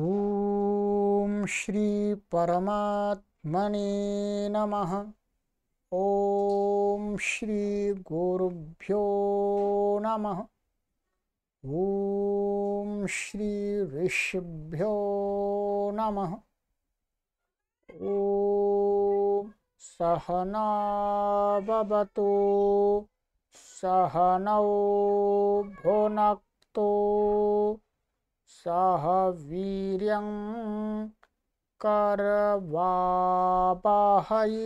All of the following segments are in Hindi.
ॐ श्रीपरमात्मने नमः ॐ श्रीगुरुभ्यो नमः ॐ श्रीऋषिभ्यो नमः ॐ सहना भवतु सहनौ भुनक्तु सह वीर कर्वापहै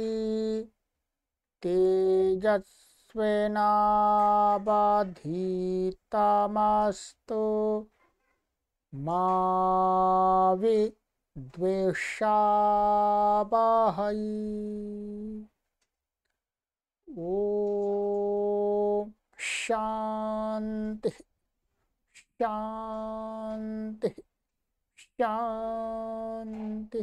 तेजस्विनावधीतमस्तु मा विद्वेषावहै ॐ शान्तिः शांति शांति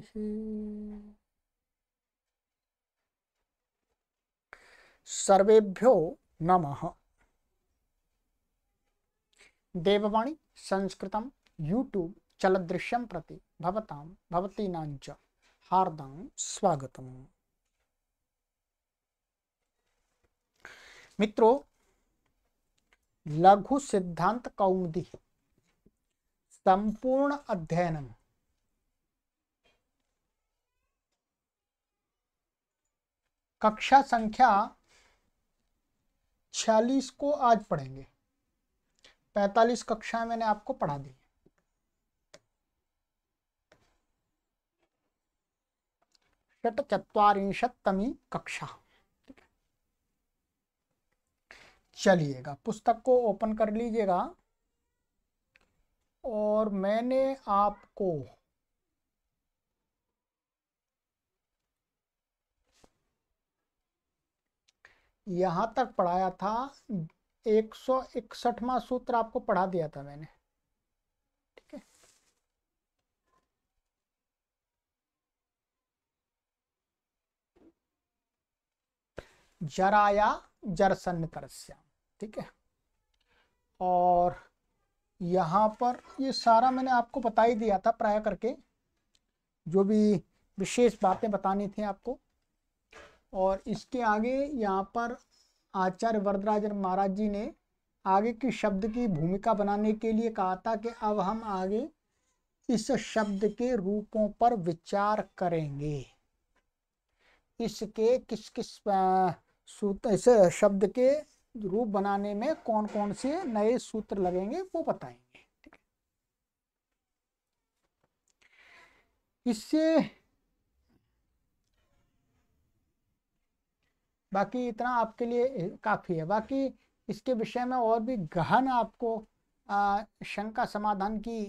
सर्वेभ्यो नमः देववाणी संस्कृत यूट्यूब चलदृश्य प्रति भवता भवतीनां स्वागत मित्रों लघु सिद्धांत कौमुदी संपूर्ण अध्ययन कक्षा संख्या छियालीस को आज पढ़ेंगे पैतालीस कक्षाएं मैंने आपको पढ़ा दी षट तमी कक्षा चलिएगा पुस्तक को ओपन कर लीजिएगा और मैंने आपको यहां तक पढ़ाया था एक सौ इकसठवा सूत्र आपको पढ़ा दिया था मैंने ठीक है जराया जरसन्न करस्याम ठीक है और यहाँ पर ये सारा मैंने आपको बता ही दिया था प्राय करके जो भी विशेष बातें बतानी थी आपको और इसके आगे यहाँ पर आचार्य वरदराजन महाराज जी ने आगे की शब्द की भूमिका बनाने के लिए कहा था कि अब हम आगे इस शब्द के रूपों पर विचार करेंगे इसके किस किस सूत्र इस शब्द के रूप बनाने में कौन कौन से नए सूत्र लगेंगे वो बताएंगे ठीक है इससे बाकी इतना आपके लिए काफ़ी है बाकी इसके विषय में और भी गहन आपको शंका समाधान की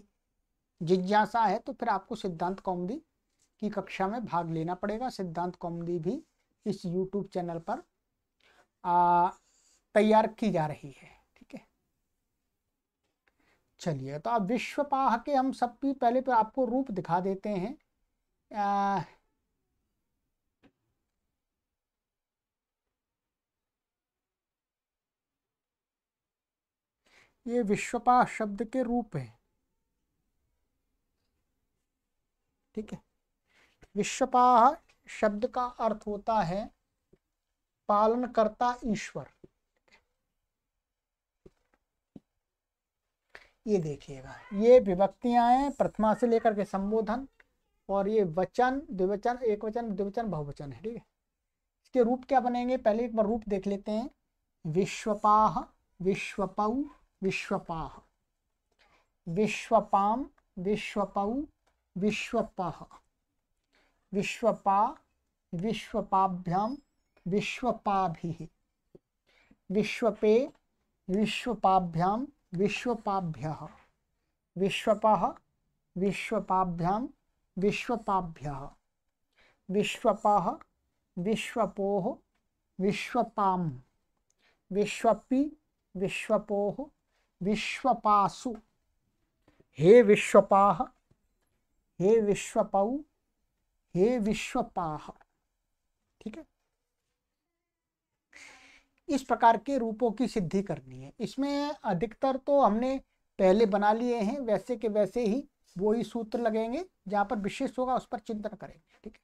जिज्ञासा है तो फिर आपको सिद्धांत कौमदी की कक्षा में भाग लेना पड़ेगा सिद्धांत कौमदी भी इस यूट्यूब चैनल पर आ, तैयार की जा रही है ठीक है चलिए तो अब विश्वपाह के हम सब भी पहले तो आपको रूप दिखा देते हैं आ, ये विश्वपाह शब्द के रूप है ठीक है विश्वपाह शब्द का अर्थ होता है पालनकर्ता ईश्वर ये देखिएगा ये विभक्तियाँ हैं प्रथमा से लेकर के संबोधन और ये वचन द्विवचन एक वचन द्विवचन बहुवचन है ठीक है इसके रूप क्या बनेंगे पहले एक बार रूप देख लेते हैं विश्वपाह विश्वपऊ विश्वपाह विश्वपाम विश्वपऊ विश्वपाह विश्वपा विश्वपाभ्याम विश्वपाभि विश्वपे विश्वपाभ्याम विश्वपाभ्य विश्वप विश्वपाभ्या विश्वपाभ्य विश्वप विश्वपो विश्वपा विश्वपि विश्वपो विश्वपासु हे विश्वपाह हे विश्वपौ हे विश्वपा ठीक है इस प्रकार के रूपों की सिद्धि करनी है इसमें अधिकतर तो हमने पहले बना लिए हैं वैसे के वैसे ही वो ही सूत्र लगेंगे जहाँ पर विशेष होगा उस पर चिंतन करेंगे ठीक है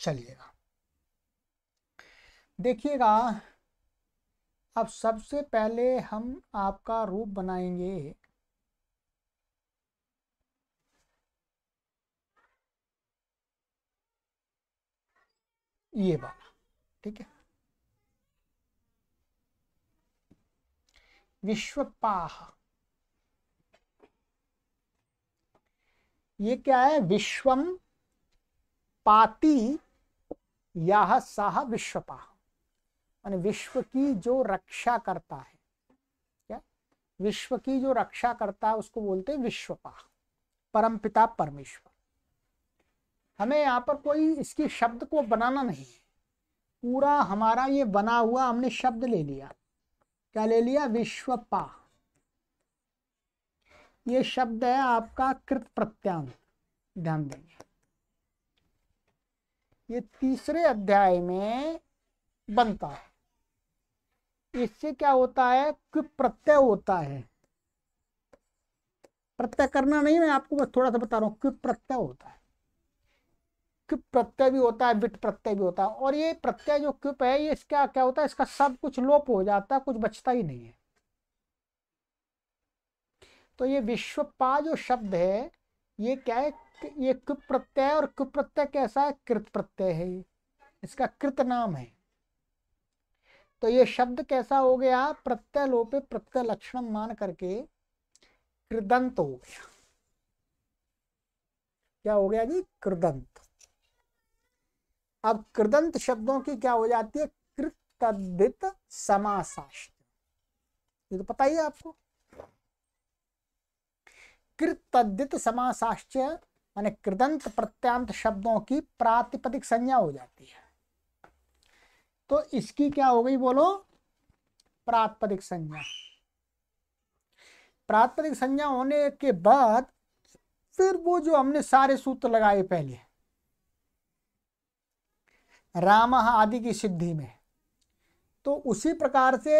चलिएगा देखिएगा अब सबसे पहले हम आपका रूप बनाएंगे ये वाला ठीक है विश्वपाह ये क्या है विश्वम पाती यह सह विश्वपाह माने विश्व की जो रक्षा करता है क्या विश्व की जो रक्षा करता है उसको बोलते हैं विश्वपाह परम पिता परमेश्वर हमें यहाँ पर कोई इसके शब्द को बनाना नहीं है पूरा हमारा ये बना हुआ हमने शब्द ले लिया क्या ले लिया विश्वपा ये शब्द है आपका कृत प्रत्यांग ध्यान देंगे ये तीसरे अध्याय में बनता है इससे क्या होता है कि प्रत्यय होता है प्रत्यय करना नहीं मैं आपको बस थोड़ा सा बता रहा हूं कि प्रत्यय होता है क्यूप प्रत्यय भी होता है विट प्रत्यय भी होता है और ये प्रत्यय जो क्यूप है ये इसका क्या होता है इसका सब कुछ लोप हो जाता है कुछ बचता ही नहीं है तो ये विश्वपा जो शब्द है ये क्या है ये क्यूप प्रत्यय और क्यूप प्रत्यय कैसा है कृत प्रत्यय है इसका कृत नाम है तो ये शब्द कैसा हो गया प्रत्यय लोपे प्रत्यय लक्षण मान करके कृदंत हो गया क्या हो गया जी कृदंत अब कृदंत शब्दों की क्या हो जाती है कृतदित समासाष्ट ये तो पता ही है आपको कृतदित समासाश्च माने कृदंत प्रत्यांत शब्दों की प्रातिपदिक संज्ञा हो जाती है तो इसकी क्या हो गई बोलो प्रातपदिक संज्ञा प्रातपदिक संज्ञा होने के बाद फिर वो जो हमने सारे सूत्र लगाए पहले राम आदि की सिद्धि में तो उसी प्रकार से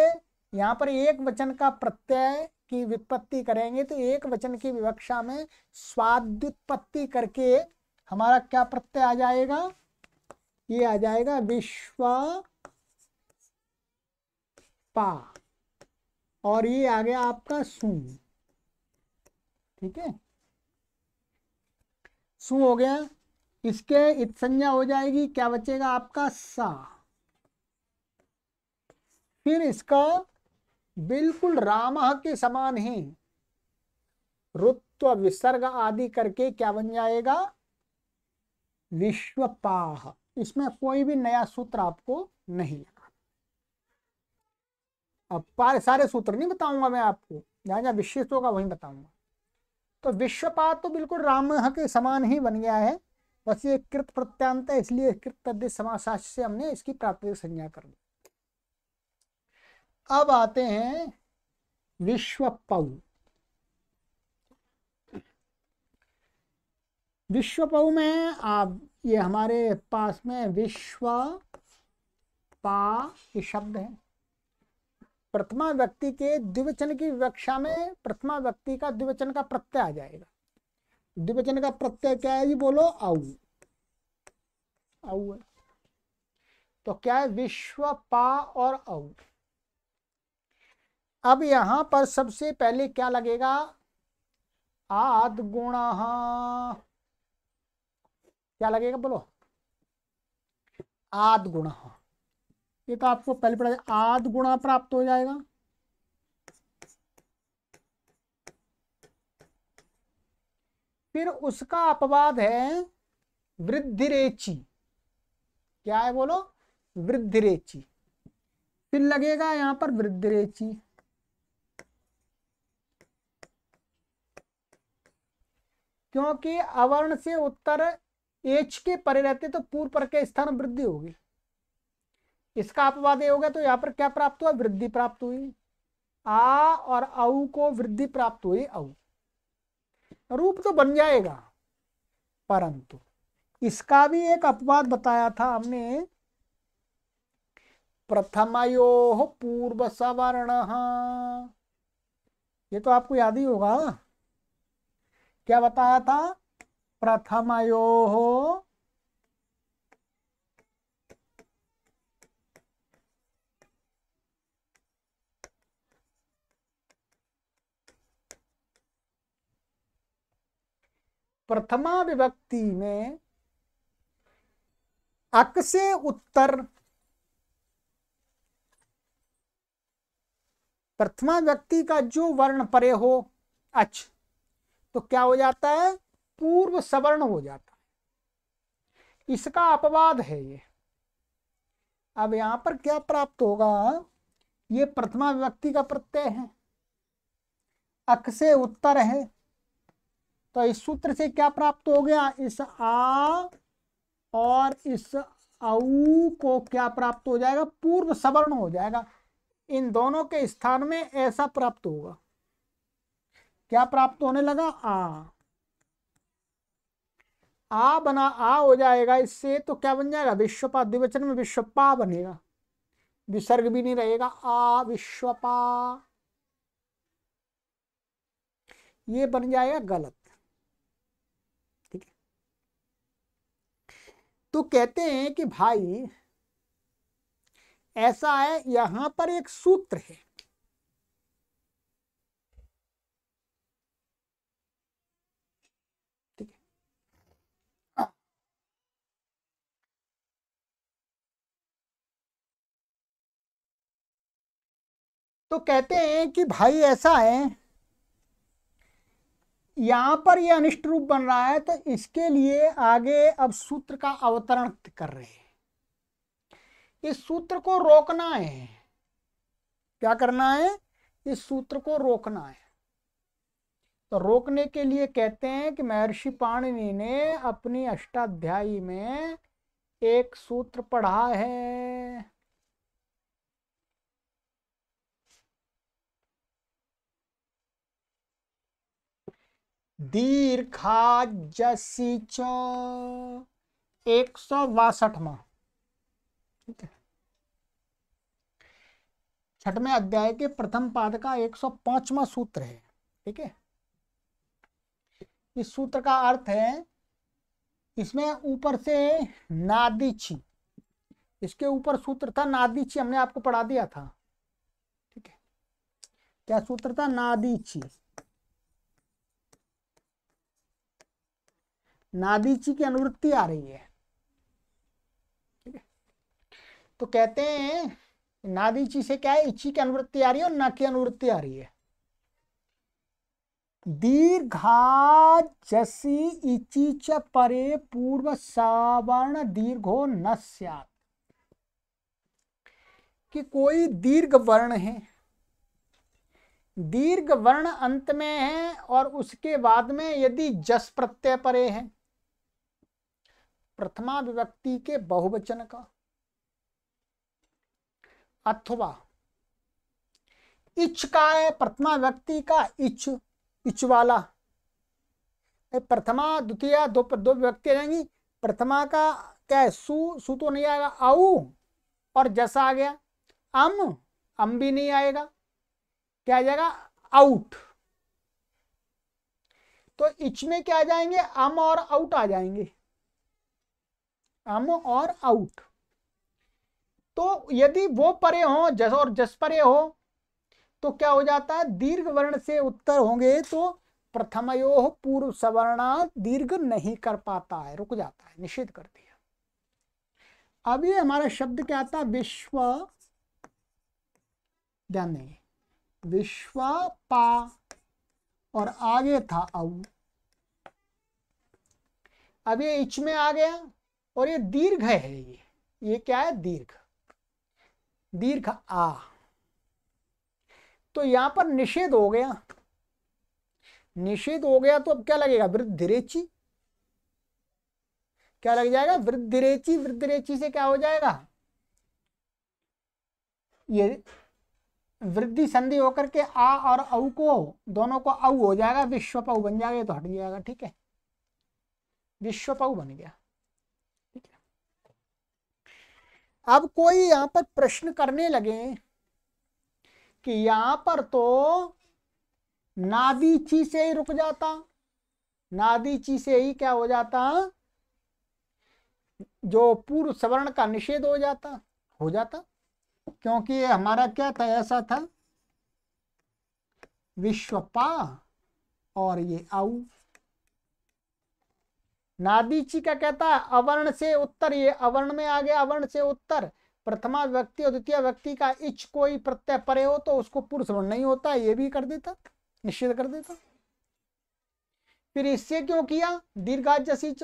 यहाँ पर एक वचन का प्रत्यय की व्युत्पत्ति करेंगे तो एक वचन की विवक्षा में स्वाद्युत्पत्ति करके हमारा क्या प्रत्यय आ जाएगा ये आ जाएगा विश्व पा और ये आ गया आपका सु ठीक है सु हो गया इसके इत संज्ञा हो जाएगी क्या बचेगा आपका सा फिर इसका बिल्कुल राम के समान ही रुत्व विसर्ग आदि करके क्या बन जाएगा विश्वपाह इसमें कोई भी नया सूत्र आपको नहीं अब पार सारे सूत्र नहीं बताऊंगा मैं आपको जहां जहां विशेष होगा वही बताऊंगा तो विश्वपात तो बिल्कुल राम के समान ही बन गया है बस ये कृत प्रत्यांत है इसलिए कृत तद्देश समाजशास्त्र से हमने इसकी प्राकृतिक संज्ञा कर ली अब आते हैं विश्व पऊ विश्व पऊ में आप ये हमारे पास में विश्व पा ये शब्द है प्रथमा व्यक्ति के द्विवचन की विवक्षा में प्रथमा व्यक्ति का द्विवचन का प्रत्यय आ जाएगा द्विवचन का प्रत्यय क्या है जी बोलो आऊ आऊ है तो क्या है विश्व पा और आऊ अब यहां पर सबसे पहले क्या लगेगा आद गुण क्या लगेगा बोलो आद गुण ये तो आपको पहले पढ़ा आद गुणा प्राप्त हो जाएगा फिर उसका अपवाद है वृद्धिरेची क्या है बोलो वृद्धिरेची फिर लगेगा यहां पर वृद्धिरेची क्योंकि अवर्ण से उत्तर एच के परे रहते तो पूर्व पर के स्थान वृद्धि होगी इसका अपवाद हो गया तो यहां पर क्या प्राप्त हुआ वृद्धि प्राप्त हुई आ और औ को वृद्धि प्राप्त हुई औ रूप तो बन जाएगा परंतु इसका भी एक अपवाद बताया था हमने प्रथम पूर्व सवर्ण ये तो आपको याद ही होगा क्या बताया था प्रथम प्रथमा विभक्ति में अक से उत्तर प्रथमा व्यक्ति का जो वर्ण परे हो अच तो क्या हो जाता है पूर्व सवर्ण हो जाता है इसका अपवाद है ये अब यहां पर क्या प्राप्त होगा ये प्रथमा व्यक्ति का प्रत्यय है अक से उत्तर है तो इस सूत्र से क्या प्राप्त हो गया इस आ और इस औ को क्या प्राप्त हो जाएगा पूर्व सवर्ण हो जाएगा इन दोनों के स्थान में ऐसा प्राप्त होगा क्या प्राप्त होने लगा आ आ बना आ हो जाएगा इससे तो क्या बन जाएगा विश्वपा द्विवचन में विश्वपा बनेगा विसर्ग भी नहीं रहेगा आ विश्वपा ये बन जाएगा गलत तो कहते हैं कि भाई ऐसा है यहां पर एक सूत्र है ठीक है तो कहते हैं कि भाई ऐसा है यहां पर ये अनिष्ट रूप बन रहा है तो इसके लिए आगे अब सूत्र का अवतरण कर रहे हैं इस सूत्र को रोकना है क्या करना है इस सूत्र को रोकना है तो रोकने के लिए कहते हैं कि महर्षि पाणिनि ने अपनी अष्टाध्यायी में एक सूत्र पढ़ा है दीर्घा जसी च एक सौ बासठ ठीक छठवें अध्याय के प्रथम पाद का एक सौ पांचवा सूत्र है ठीक है इस सूत्र का अर्थ है इसमें ऊपर से नादीची इसके ऊपर सूत्र था नादीची हमने आपको पढ़ा दिया था ठीक है क्या सूत्र था नादीची नादीची की अनुवृत्ति आ रही है ठीक है तो कहते हैं नादीची से क्या है इच्छी की अनुवृत्ति आ रही है और न की अनुवृत्ति आ रही है दीर्घा जसी इची च परे पूर्व सावर्ण दीर्घो न कि कोई दीर्घ वर्ण है दीर्घ वर्ण अंत में है और उसके बाद में यदि जस प्रत्यय परे है प्रथमा विभक्ति के बहुवचन का अथवा इच्छ का है प्रथमा व्यक्ति का इच्छ इच्छ वाला प्रथमा द्वितीय दो दो व्यक्ति रहेंगी प्रथमा का क्या है सु सु तो नहीं आएगा आउ और जैसा आ गया अम अम भी नहीं आएगा क्या आ जाएगा आउट तो इच में क्या आ जाएंगे अम और आउट आ जाएंगे अम और आउट तो यदि वो परे हो जस और जस परे हो तो क्या हो जाता है दीर्घ वर्ण से उत्तर होंगे तो प्रथम पूर्व सवर्णा दीर्घ नहीं कर पाता है रुक जाता है निषेध कर दिया अब ये हमारा शब्द क्या आता है विश्व ध्यान देंगे विश्व पा और आगे था औ अब ये इच में आ गया और ये दीर्घ है ये ये क्या है दीर्घ दीर्घ आ तो यहां पर निषेध हो गया निषेध हो गया तो अब क्या लगेगा रेची क्या लग जाएगा वृद्ध रेची से क्या हो जाएगा ये वृद्धि संधि होकर के आ और औ को दोनों को औ हो जाएगा विश्वपऊ बन जाएगा तो हट जाएगा ठीक है पऊ बन गया अब कोई यहाँ पर प्रश्न करने लगे कि यहाँ पर तो नादीची से ही रुक जाता नादीची से ही क्या हो जाता जो पूर्व सवर्ण का निषेध हो जाता हो जाता क्योंकि हमारा क्या था ऐसा था विश्वपा और ये आऊ नादीची क्या कहता है अवर्ण से उत्तर ये अवर्ण में आ गया अवर्ण से उत्तर प्रथमा व्यक्ति और द्वितीय व्यक्ति का इच कोई प्रत्यय परे हो तो उसको पुरुष वर्ण नहीं होता ये भी कर देता निश्चित कर देता फिर इससे क्यों किया दीर्घा जसीच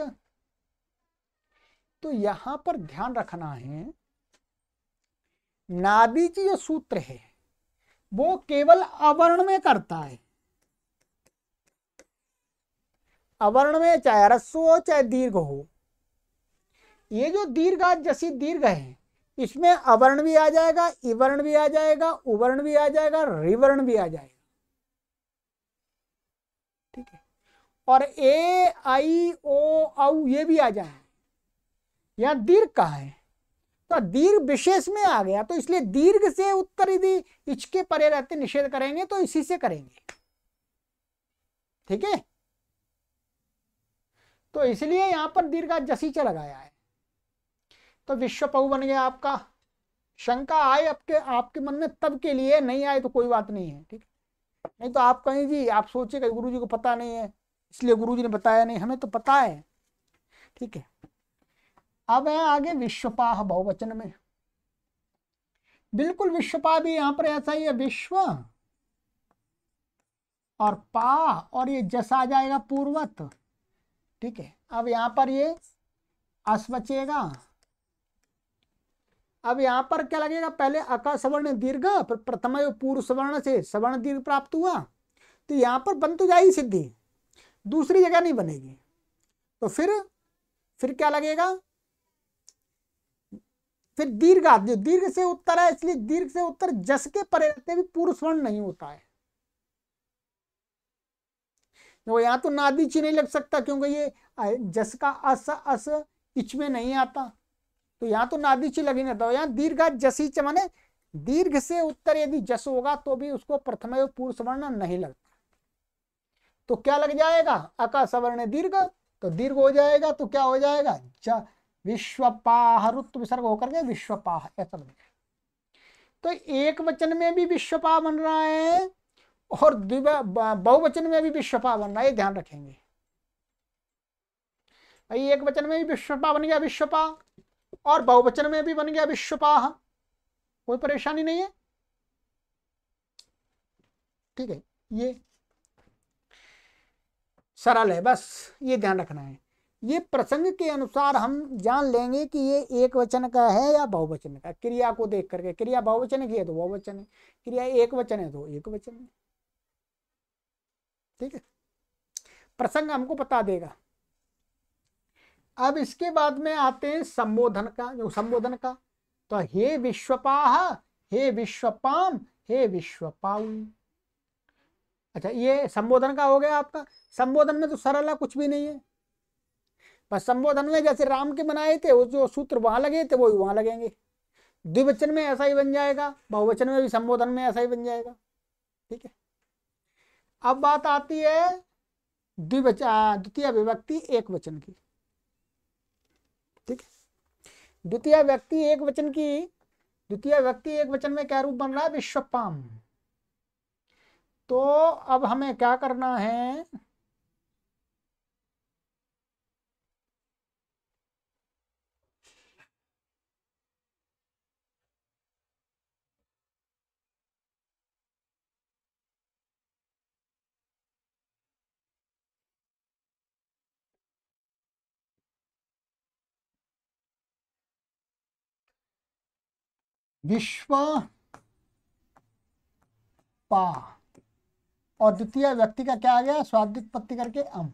तो यहां पर ध्यान रखना है नादीची जो सूत्र है वो केवल अवर्ण में करता है अवर्ण में चाहे रस्व हो चाहे दीर्घ हो ये जो दीर्घ जैसी दीर्घ है इसमें अवर्ण भी आ जाएगा इवर्ण भी आ जाएगा उवर्ण भी आ जाएगा रिवर्ण भी आ जाएगा ठीक है और ए आई ओ औ ये भी आ जाए यहां दीर्घ कहा है तो दीर्घ विशेष में आ गया तो इसलिए दीर्घ से उत्तर यदि इचके परे रहते निषेध करेंगे तो इसी से करेंगे ठीक है तो इसलिए यहां पर दीर्घा जसीच लगाया है तो पहु बन गया आपका शंका आए आपके आपके मन में तब के लिए नहीं आए तो कोई बात नहीं है ठीक नहीं तो आप कहें जी आप सोचे गुरु जी को पता नहीं है इसलिए गुरु जी ने बताया नहीं हमें तो पता है ठीक है अब है आगे विश्वपाह बहुवचन में बिल्कुल विश्वपा भी यहाँ पर ऐसा ही है विश्व और पा और ये जस आ जाएगा पूर्वत ठीक है अब यहाँ पर ये अस बचेगा अब यहाँ पर क्या लगेगा पहले सवर्ण दीर्घ प्रथम पूर्व सवर्ण से सवर्ण दीर्घ प्राप्त हुआ तो यहाँ पर बन तो जाएगी सिद्धि दूसरी जगह नहीं बनेगी तो फिर फिर क्या लगेगा फिर दीर्घ जो दीर्घ से उत्तर है इसलिए दीर्घ से उत्तर जस के परे रहते भी पूर्व स्वर्ण नहीं होता है देखो यहाँ तो नादी ची नहीं लग सकता क्योंकि ये जस का अस अस इच में नहीं आता तो यहाँ तो नादी ची लग ही नहीं था तो यहाँ दीर्घ जसी च मने दीर्घ से उत्तर यदि जस होगा तो भी उसको प्रथम पूर्व सवर्ण नहीं लगता तो क्या लग जाएगा अका सवर्ण दीर्घ तो दीर्घ हो जाएगा तो क्या हो जाएगा जा, विश्वपाह रुत्व विसर्ग होकर के विश्वपाह ऐसा बनेगा तो एक वचन में भी विश्वपाह बन रहा है और बहुवचन में भी विश्वपा बनना ये ध्यान रखेंगे भाई एक वचन में भी विश्वपा बन गया विश्वपा और बहुवचन में भी बन गया विश्वपा कोई परेशानी नहीं है ठीक है ये सरल है बस ये ध्यान रखना है ये प्रसंग के अनुसार हम जान लेंगे कि ये एक वचन का है या बहुवचन का क्रिया को देख करके क्रिया बहुवचन की है तो बहुवचन है क्रिया एक वचन है तो एक वचन है ठीक है प्रसंग हमको बता देगा अब इसके बाद में आते हैं संबोधन का जो संबोधन का तो हे विश्वपाह हे विश्वपाम हे विश्वपाऊ अच्छा ये संबोधन का हो गया आपका संबोधन में तो है कुछ भी नहीं है बस संबोधन में जैसे राम के बनाए थे वो जो सूत्र वहां लगे थे वो वहां लगेंगे द्विवचन में ऐसा ही बन जाएगा बहुवचन में भी संबोधन में ऐसा ही बन जाएगा ठीक है अब बात आती है द्वितीय विभक्ति एक वचन की ठीक है द्वितीय व्यक्ति एक वचन की द्वितीय व्यक्ति एक वचन में क्या रूप बन रहा है विश्वपाम तो अब हमें क्या करना है विश्व पा और द्वितीय व्यक्ति का क्या आ गया स्वादिक पत्ति करके अम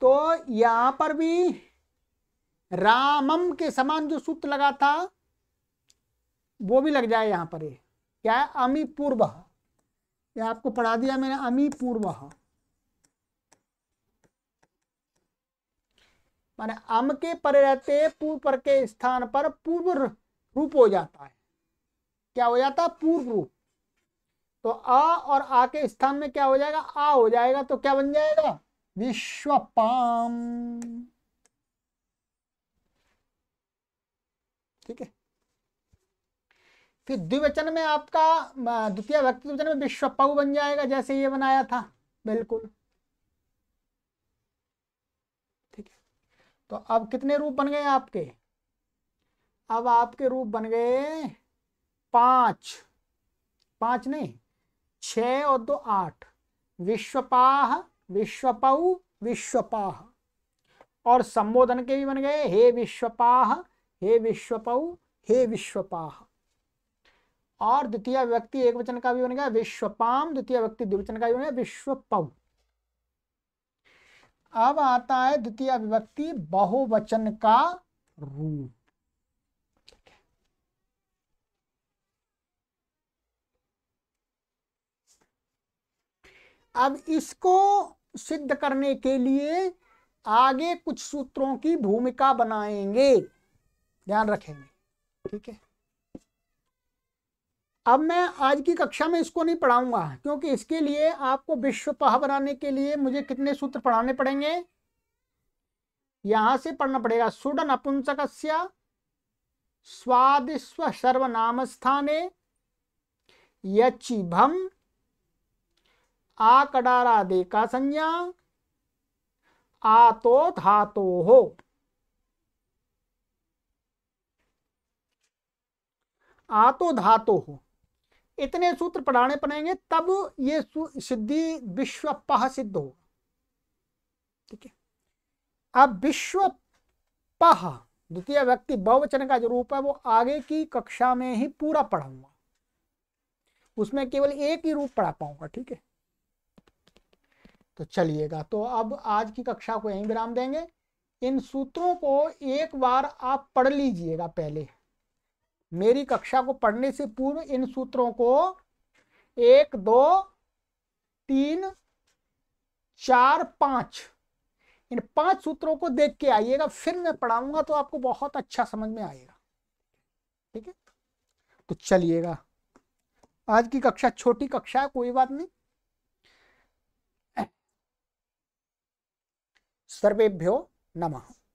तो यहां पर भी रामम के समान जो सूत्र लगा था वो भी लग जाए यहां पर ये क्या है अमी पूर्व यह आपको पढ़ा दिया मैंने अमी पूर्व माने अम के पर रहते पूर्व पर के स्थान पर पूर्व रूप हो जाता है क्या हो जाता है पूर्व रूप तो आ और आ के स्थान में क्या हो जाएगा आ हो जाएगा तो क्या बन जाएगा पाम ठीक है फिर द्विवचन में आपका द्वितीय व्यक्ति द्विवचन में विश्व पऊ बन जाएगा जैसे ये बनाया था बिल्कुल तो अब कितने रूप बन गए आपके अब आपके रूप बन गए पांच पांच नहीं छ और दो आठ विश्वपाह विश्वपऊ विश्वपाह और संबोधन के भी बन गए हे विश्वपाह हे विश्वपऊ हे विश्वपाह और द्वितीय व्यक्ति एक वचन का भी बन गया विश्वपाम द्वितीय व्यक्ति द्विवचन का भी बन गया विश्वपऊ अब आता है द्वितीय विभक्ति बहुवचन का रूप अब इसको सिद्ध करने के लिए आगे कुछ सूत्रों की भूमिका बनाएंगे ध्यान रखेंगे ठीक है अब मैं आज की कक्षा में इसको नहीं पढ़ाऊंगा क्योंकि इसके लिए आपको विश्व पहा बनाने के लिए मुझे कितने सूत्र पढ़ाने पड़ेंगे यहां से पढ़ना पड़ेगा सुड नपुंसक स्वादिस्व सर्वनाम स्थाने यचिभम दे का संज्ञा आतो धातो हो आतो धातो हो इतने सूत्र पढ़ाने पड़ेंगे तब ये सिद्धि विश्वपह सिद्ध हो ठीक है अब विश्वपह द्वितीय व्यक्ति बहुवचन का जो रूप है वो आगे की कक्षा में ही पूरा पढ़ाऊंगा उसमें केवल एक ही रूप पढ़ा पाऊंगा ठीक है तो चलिएगा तो अब आज की कक्षा को यहीं विराम देंगे इन सूत्रों को एक बार आप पढ़ लीजिएगा पहले मेरी कक्षा को पढ़ने से पूर्व इन सूत्रों को एक दो तीन चार पांच इन पांच सूत्रों को देख के आइएगा फिर मैं पढ़ाऊंगा तो आपको बहुत अच्छा समझ में आएगा ठीक है तो चलिएगा आज की कक्षा छोटी कक्षा है कोई बात नहीं सर्वेभ्यो नमः